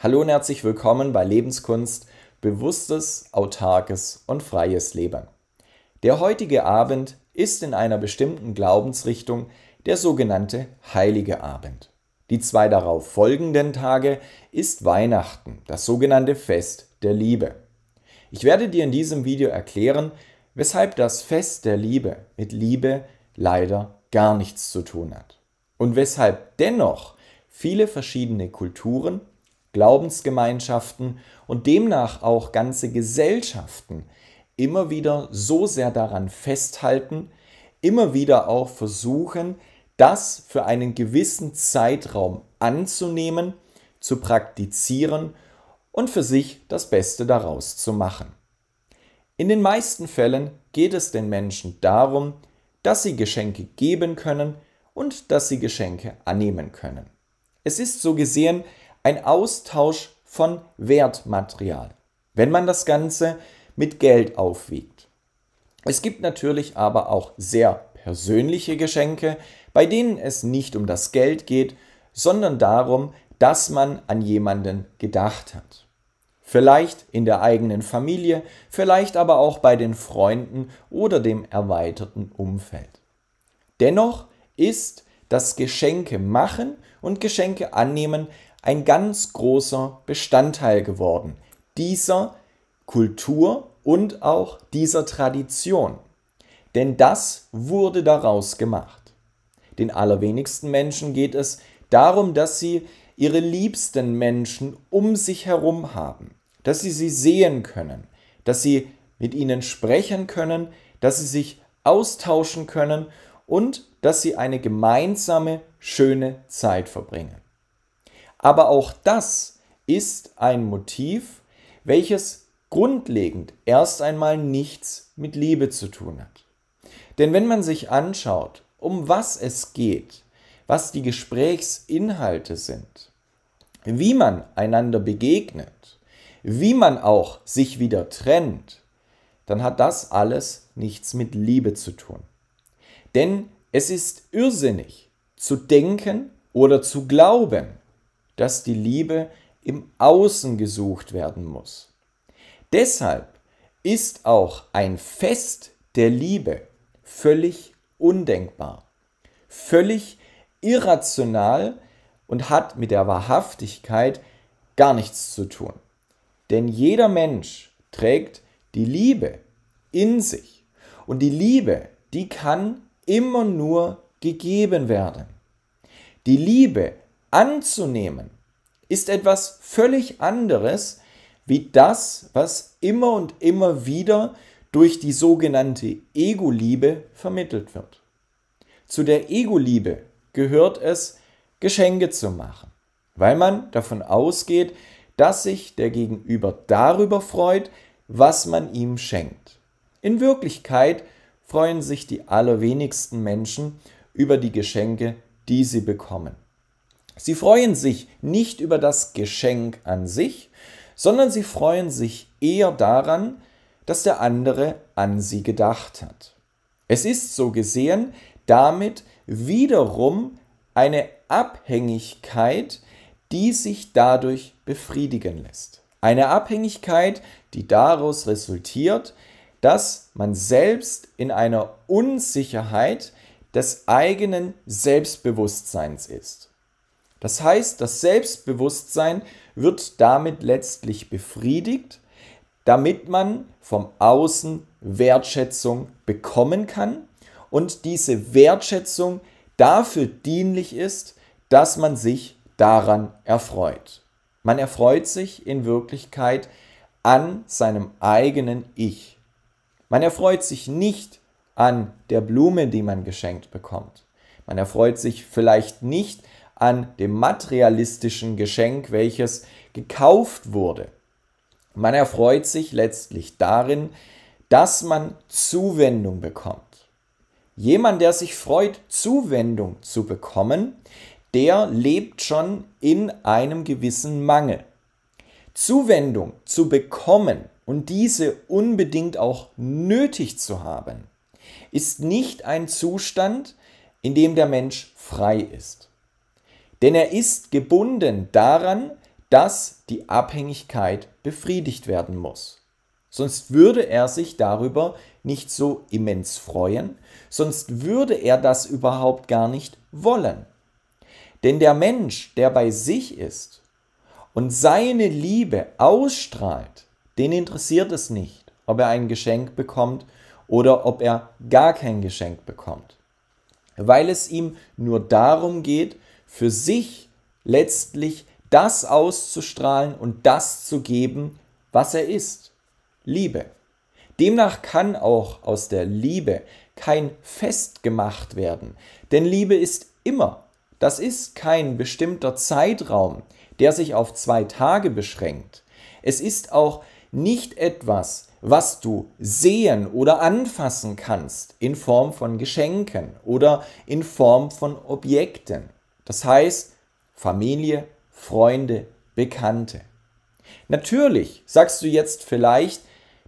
Hallo und herzlich willkommen bei Lebenskunst, bewusstes, autarkes und freies Leben. Der heutige Abend ist in einer bestimmten Glaubensrichtung der sogenannte Heilige Abend. Die zwei darauf folgenden Tage ist Weihnachten, das sogenannte Fest der Liebe. Ich werde dir in diesem Video erklären, weshalb das Fest der Liebe mit Liebe leider gar nichts zu tun hat und weshalb dennoch viele verschiedene Kulturen Glaubensgemeinschaften und demnach auch ganze Gesellschaften immer wieder so sehr daran festhalten, immer wieder auch versuchen, das für einen gewissen Zeitraum anzunehmen, zu praktizieren und für sich das Beste daraus zu machen. In den meisten Fällen geht es den Menschen darum, dass sie Geschenke geben können und dass sie Geschenke annehmen können. Es ist so gesehen ein Austausch von Wertmaterial, wenn man das Ganze mit Geld aufwiegt. Es gibt natürlich aber auch sehr persönliche Geschenke, bei denen es nicht um das Geld geht, sondern darum, dass man an jemanden gedacht hat. Vielleicht in der eigenen Familie, vielleicht aber auch bei den Freunden oder dem erweiterten Umfeld. Dennoch ist das Geschenke machen und Geschenke annehmen ein ganz großer Bestandteil geworden dieser Kultur und auch dieser Tradition. Denn das wurde daraus gemacht. Den allerwenigsten Menschen geht es darum, dass sie ihre liebsten Menschen um sich herum haben, dass sie sie sehen können, dass sie mit ihnen sprechen können, dass sie sich austauschen können und dass sie eine gemeinsame, schöne Zeit verbringen. Aber auch das ist ein Motiv, welches grundlegend erst einmal nichts mit Liebe zu tun hat. Denn wenn man sich anschaut, um was es geht, was die Gesprächsinhalte sind, wie man einander begegnet, wie man auch sich wieder trennt, dann hat das alles nichts mit Liebe zu tun. Denn es ist irrsinnig zu denken oder zu glauben, dass die Liebe im Außen gesucht werden muss. Deshalb ist auch ein Fest der Liebe völlig undenkbar, völlig irrational und hat mit der Wahrhaftigkeit gar nichts zu tun. Denn jeder Mensch trägt die Liebe in sich. Und die Liebe, die kann immer nur gegeben werden. Die Liebe anzunehmen, ist etwas völlig anderes wie das, was immer und immer wieder durch die sogenannte Ego-Liebe vermittelt wird. Zu der Ego-Liebe gehört es, Geschenke zu machen, weil man davon ausgeht, dass sich der Gegenüber darüber freut, was man ihm schenkt. In Wirklichkeit freuen sich die allerwenigsten Menschen über die Geschenke, die sie bekommen. Sie freuen sich nicht über das Geschenk an sich, sondern sie freuen sich eher daran, dass der andere an sie gedacht hat. Es ist so gesehen damit wiederum eine Abhängigkeit, die sich dadurch befriedigen lässt. Eine Abhängigkeit, die daraus resultiert, dass man selbst in einer Unsicherheit des eigenen Selbstbewusstseins ist. Das heißt, das Selbstbewusstsein wird damit letztlich befriedigt, damit man vom Außen Wertschätzung bekommen kann und diese Wertschätzung dafür dienlich ist, dass man sich daran erfreut. Man erfreut sich in Wirklichkeit an seinem eigenen Ich. Man erfreut sich nicht an der Blume, die man geschenkt bekommt. Man erfreut sich vielleicht nicht an dem materialistischen Geschenk, welches gekauft wurde. Man erfreut sich letztlich darin, dass man Zuwendung bekommt. Jemand, der sich freut, Zuwendung zu bekommen, der lebt schon in einem gewissen Mangel. Zuwendung zu bekommen und diese unbedingt auch nötig zu haben, ist nicht ein Zustand, in dem der Mensch frei ist. Denn er ist gebunden daran, dass die Abhängigkeit befriedigt werden muss. Sonst würde er sich darüber nicht so immens freuen, sonst würde er das überhaupt gar nicht wollen. Denn der Mensch, der bei sich ist und seine Liebe ausstrahlt, den interessiert es nicht, ob er ein Geschenk bekommt oder ob er gar kein Geschenk bekommt, weil es ihm nur darum geht, für sich letztlich das auszustrahlen und das zu geben, was er ist. Liebe. Demnach kann auch aus der Liebe kein Fest gemacht werden, denn Liebe ist immer. Das ist kein bestimmter Zeitraum, der sich auf zwei Tage beschränkt. Es ist auch nicht etwas, was du sehen oder anfassen kannst in Form von Geschenken oder in Form von Objekten. Das heißt Familie, Freunde, Bekannte. Natürlich sagst du jetzt vielleicht,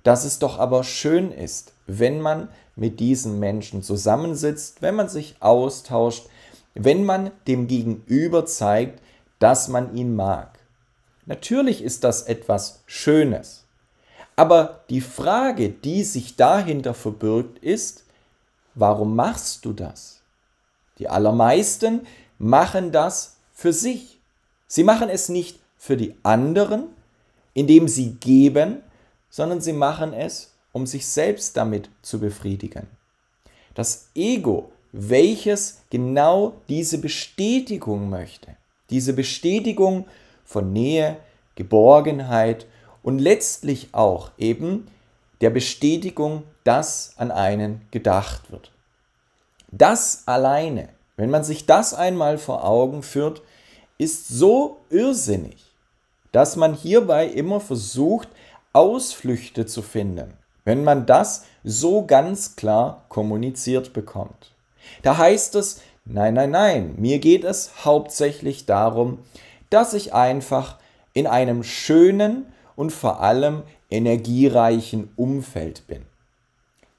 dass es doch aber schön ist, wenn man mit diesen Menschen zusammensitzt, wenn man sich austauscht, wenn man dem Gegenüber zeigt, dass man ihn mag. Natürlich ist das etwas Schönes. Aber die Frage, die sich dahinter verbirgt, ist, warum machst du das? Die allermeisten machen das für sich. Sie machen es nicht für die anderen, indem sie geben, sondern sie machen es, um sich selbst damit zu befriedigen. Das Ego, welches genau diese Bestätigung möchte, diese Bestätigung von Nähe, Geborgenheit und letztlich auch eben der Bestätigung, dass an einen gedacht wird. Das alleine wenn man sich das einmal vor Augen führt, ist so irrsinnig, dass man hierbei immer versucht, Ausflüchte zu finden, wenn man das so ganz klar kommuniziert bekommt. Da heißt es, nein, nein, nein, mir geht es hauptsächlich darum, dass ich einfach in einem schönen und vor allem energiereichen Umfeld bin.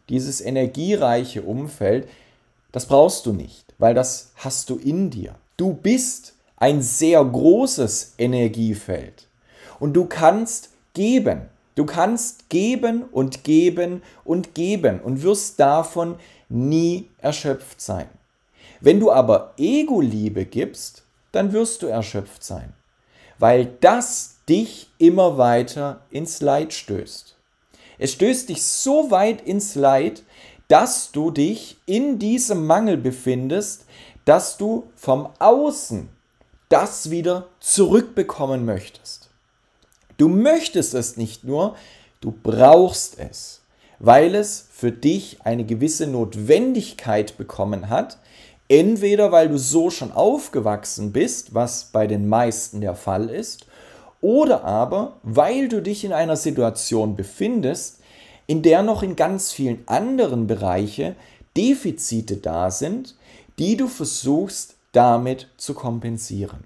Dieses energiereiche Umfeld das brauchst du nicht, weil das hast du in dir. Du bist ein sehr großes Energiefeld und du kannst geben. Du kannst geben und geben und geben und wirst davon nie erschöpft sein. Wenn du aber Ego-Liebe gibst, dann wirst du erschöpft sein, weil das dich immer weiter ins Leid stößt. Es stößt dich so weit ins Leid, dass du dich in diesem Mangel befindest, dass du vom Außen das wieder zurückbekommen möchtest. Du möchtest es nicht nur, du brauchst es, weil es für dich eine gewisse Notwendigkeit bekommen hat, entweder weil du so schon aufgewachsen bist, was bei den meisten der Fall ist, oder aber weil du dich in einer Situation befindest, in der noch in ganz vielen anderen Bereichen Defizite da sind, die du versuchst damit zu kompensieren.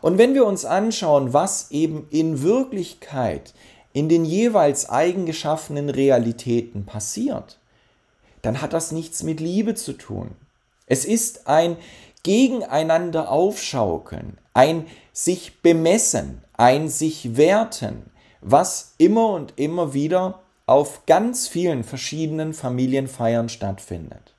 Und wenn wir uns anschauen, was eben in Wirklichkeit in den jeweils eigengeschaffenen Realitäten passiert, dann hat das nichts mit Liebe zu tun. Es ist ein gegeneinander aufschaukeln, ein sich bemessen, ein sich werten, was immer und immer wieder auf ganz vielen verschiedenen Familienfeiern stattfindet.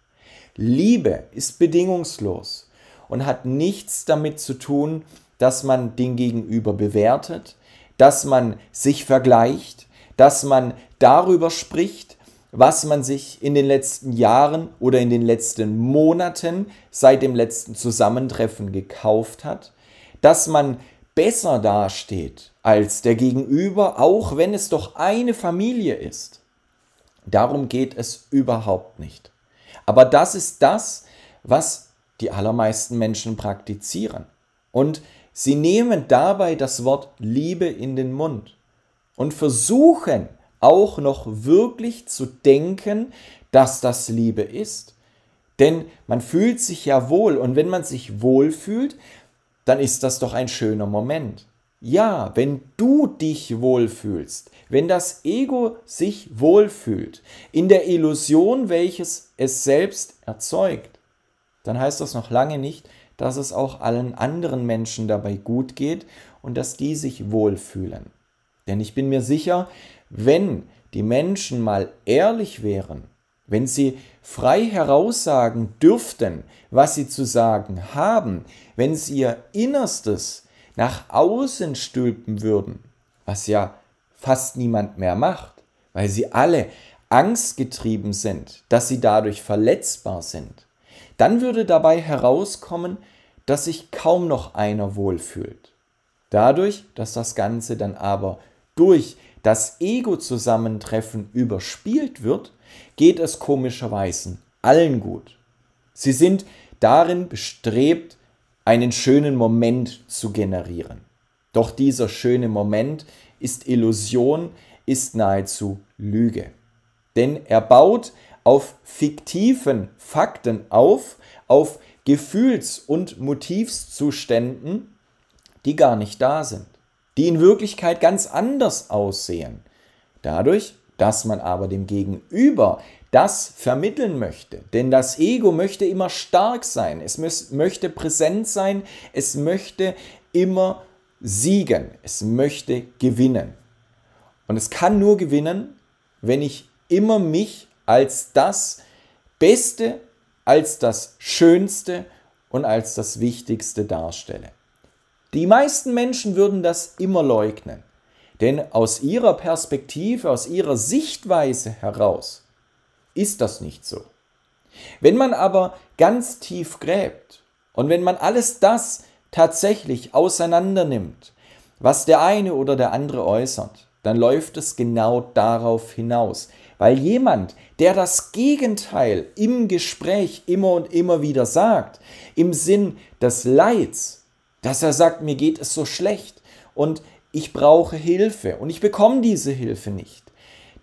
Liebe ist bedingungslos und hat nichts damit zu tun, dass man den Gegenüber bewertet, dass man sich vergleicht, dass man darüber spricht, was man sich in den letzten Jahren oder in den letzten Monaten seit dem letzten Zusammentreffen gekauft hat, dass man besser dasteht als der Gegenüber, auch wenn es doch eine Familie ist. Darum geht es überhaupt nicht. Aber das ist das, was die allermeisten Menschen praktizieren. Und sie nehmen dabei das Wort Liebe in den Mund und versuchen auch noch wirklich zu denken, dass das Liebe ist. Denn man fühlt sich ja wohl und wenn man sich wohl fühlt, dann ist das doch ein schöner Moment. Ja, wenn du dich wohlfühlst, wenn das Ego sich wohlfühlt, in der Illusion, welches es selbst erzeugt, dann heißt das noch lange nicht, dass es auch allen anderen Menschen dabei gut geht und dass die sich wohlfühlen. Denn ich bin mir sicher, wenn die Menschen mal ehrlich wären, wenn sie frei heraussagen dürften, was sie zu sagen haben, wenn sie ihr Innerstes nach außen stülpen würden, was ja fast niemand mehr macht, weil sie alle angstgetrieben sind, dass sie dadurch verletzbar sind, dann würde dabei herauskommen, dass sich kaum noch einer wohlfühlt. Dadurch, dass das Ganze dann aber durch das Ego-Zusammentreffen überspielt wird, geht es komischerweise allen gut. Sie sind darin bestrebt, einen schönen Moment zu generieren. Doch dieser schöne Moment ist Illusion, ist nahezu Lüge. Denn er baut auf fiktiven Fakten auf, auf Gefühls- und Motivszuständen, die gar nicht da sind, die in Wirklichkeit ganz anders aussehen. Dadurch dass man aber dem Gegenüber das vermitteln möchte. Denn das Ego möchte immer stark sein, es möchte präsent sein, es möchte immer siegen, es möchte gewinnen. Und es kann nur gewinnen, wenn ich immer mich als das Beste, als das Schönste und als das Wichtigste darstelle. Die meisten Menschen würden das immer leugnen. Denn aus ihrer Perspektive, aus ihrer Sichtweise heraus ist das nicht so. Wenn man aber ganz tief gräbt und wenn man alles das tatsächlich auseinandernimmt, was der eine oder der andere äußert, dann läuft es genau darauf hinaus. Weil jemand, der das Gegenteil im Gespräch immer und immer wieder sagt, im Sinn des Leids, dass er sagt, mir geht es so schlecht und ich brauche Hilfe und ich bekomme diese Hilfe nicht.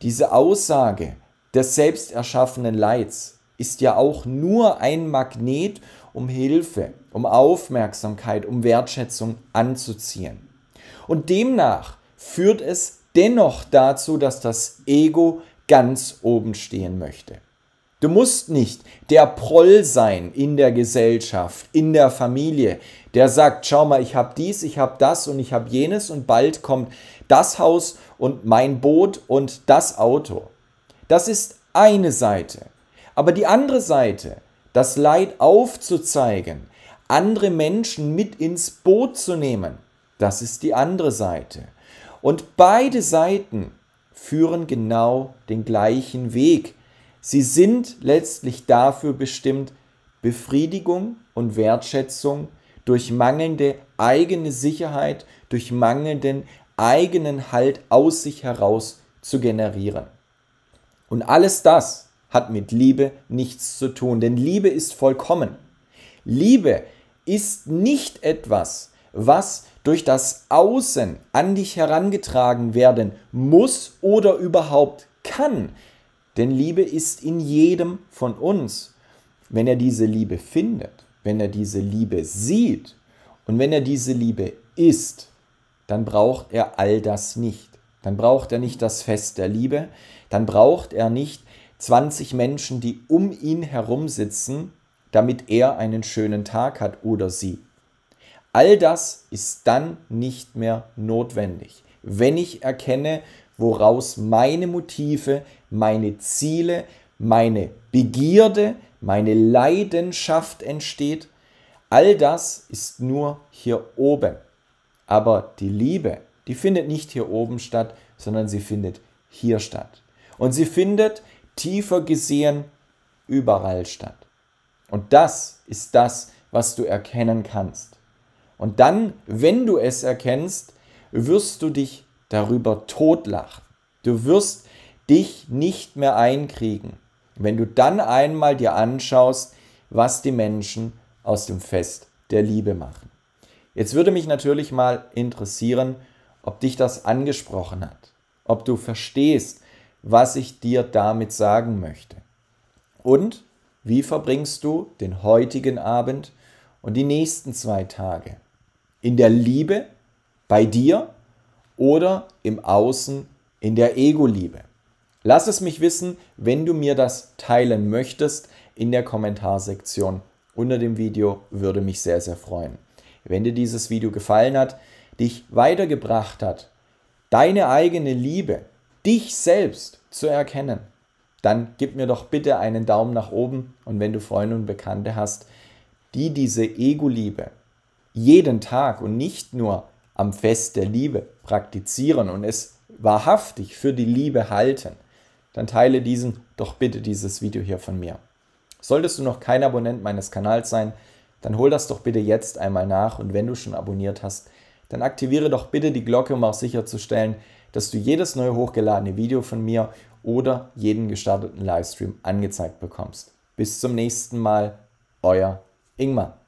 Diese Aussage des selbst erschaffenen Leids ist ja auch nur ein Magnet, um Hilfe, um Aufmerksamkeit, um Wertschätzung anzuziehen. Und demnach führt es dennoch dazu, dass das Ego ganz oben stehen möchte. Du musst nicht der Proll sein in der Gesellschaft, in der Familie, der sagt, schau mal, ich habe dies, ich habe das und ich habe jenes und bald kommt das Haus und mein Boot und das Auto. Das ist eine Seite. Aber die andere Seite, das Leid aufzuzeigen, andere Menschen mit ins Boot zu nehmen, das ist die andere Seite. Und beide Seiten führen genau den gleichen Weg Sie sind letztlich dafür bestimmt, Befriedigung und Wertschätzung durch mangelnde eigene Sicherheit, durch mangelnden eigenen Halt aus sich heraus zu generieren. Und alles das hat mit Liebe nichts zu tun, denn Liebe ist vollkommen. Liebe ist nicht etwas, was durch das Außen an dich herangetragen werden muss oder überhaupt kann, denn Liebe ist in jedem von uns. Wenn er diese Liebe findet, wenn er diese Liebe sieht und wenn er diese Liebe ist, dann braucht er all das nicht. Dann braucht er nicht das Fest der Liebe, dann braucht er nicht 20 Menschen, die um ihn herum sitzen, damit er einen schönen Tag hat oder sie. All das ist dann nicht mehr notwendig, wenn ich erkenne, woraus meine Motive, meine Ziele, meine Begierde, meine Leidenschaft entsteht. All das ist nur hier oben. Aber die Liebe, die findet nicht hier oben statt, sondern sie findet hier statt. Und sie findet tiefer gesehen überall statt. Und das ist das, was du erkennen kannst. Und dann, wenn du es erkennst, wirst du dich darüber totlachen. Du wirst dich nicht mehr einkriegen, wenn du dann einmal dir anschaust, was die Menschen aus dem Fest der Liebe machen. Jetzt würde mich natürlich mal interessieren, ob dich das angesprochen hat, ob du verstehst, was ich dir damit sagen möchte. Und wie verbringst du den heutigen Abend und die nächsten zwei Tage? In der Liebe? Bei dir? oder im Außen in der Ego-Liebe? Lass es mich wissen, wenn du mir das teilen möchtest in der Kommentarsektion unter dem Video, würde mich sehr, sehr freuen. Wenn dir dieses Video gefallen hat, dich weitergebracht hat, deine eigene Liebe, dich selbst zu erkennen, dann gib mir doch bitte einen Daumen nach oben und wenn du Freunde und Bekannte hast, die diese Ego-Liebe jeden Tag und nicht nur am Fest der Liebe praktizieren und es wahrhaftig für die Liebe halten, dann teile diesen doch bitte dieses Video hier von mir. Solltest du noch kein Abonnent meines Kanals sein, dann hol das doch bitte jetzt einmal nach und wenn du schon abonniert hast, dann aktiviere doch bitte die Glocke, um auch sicherzustellen, dass du jedes neu hochgeladene Video von mir oder jeden gestarteten Livestream angezeigt bekommst. Bis zum nächsten Mal, euer Ingmar.